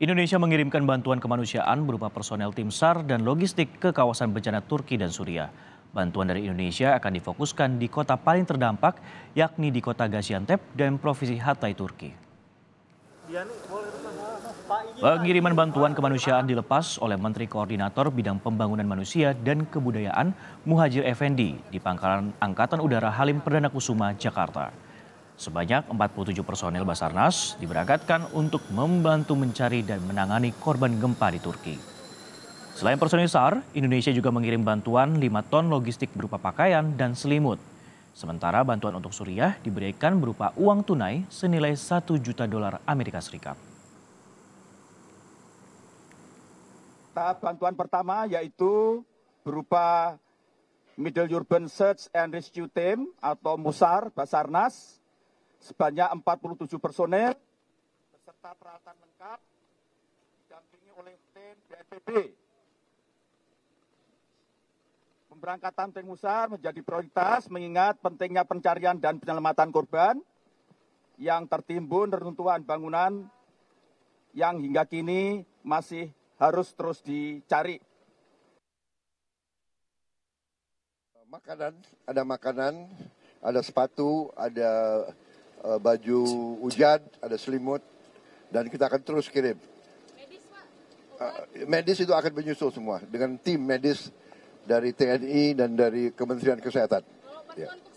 Indonesia mengirimkan bantuan kemanusiaan berupa personel tim SAR dan logistik ke kawasan bencana Turki dan Suriah. Bantuan dari Indonesia akan difokuskan di kota paling terdampak, yakni di kota Gaziantep dan Provinsi Hatay, Turki. Pengiriman bantuan kemanusiaan dilepas oleh Menteri Koordinator Bidang Pembangunan Manusia dan Kebudayaan Muhajir Effendi di Pangkalan Angkatan Udara Halim Perdana Kusuma, Jakarta. Sebanyak 47 personil Basarnas diberangkatkan untuk membantu mencari dan menangani korban gempa di Turki. Selain personil SAR, Indonesia juga mengirim bantuan 5 ton logistik berupa pakaian dan selimut. Sementara bantuan untuk Suriah diberikan berupa uang tunai senilai 1 juta dolar Amerika Serikat. Tahap bantuan pertama yaitu berupa Middle Urban Search and Rescue Team atau MUSAR Basarnas sebanyak 47 personel beserta peralatan lengkap didampingi oleh tim BNPB. Pemberangkatan tim Musar menjadi prioritas mengingat pentingnya pencarian dan penyelamatan korban yang tertimbun reruntuhan bangunan yang hingga kini masih harus terus dicari. Makanan, ada makanan, ada sepatu, ada Eh, baju hujan, ada selimut, dan kita akan terus kirim. Medis eh, medis itu akan menyusul semua dengan tim medis dari TNI dan dari Kementerian Kesehatan. Ya.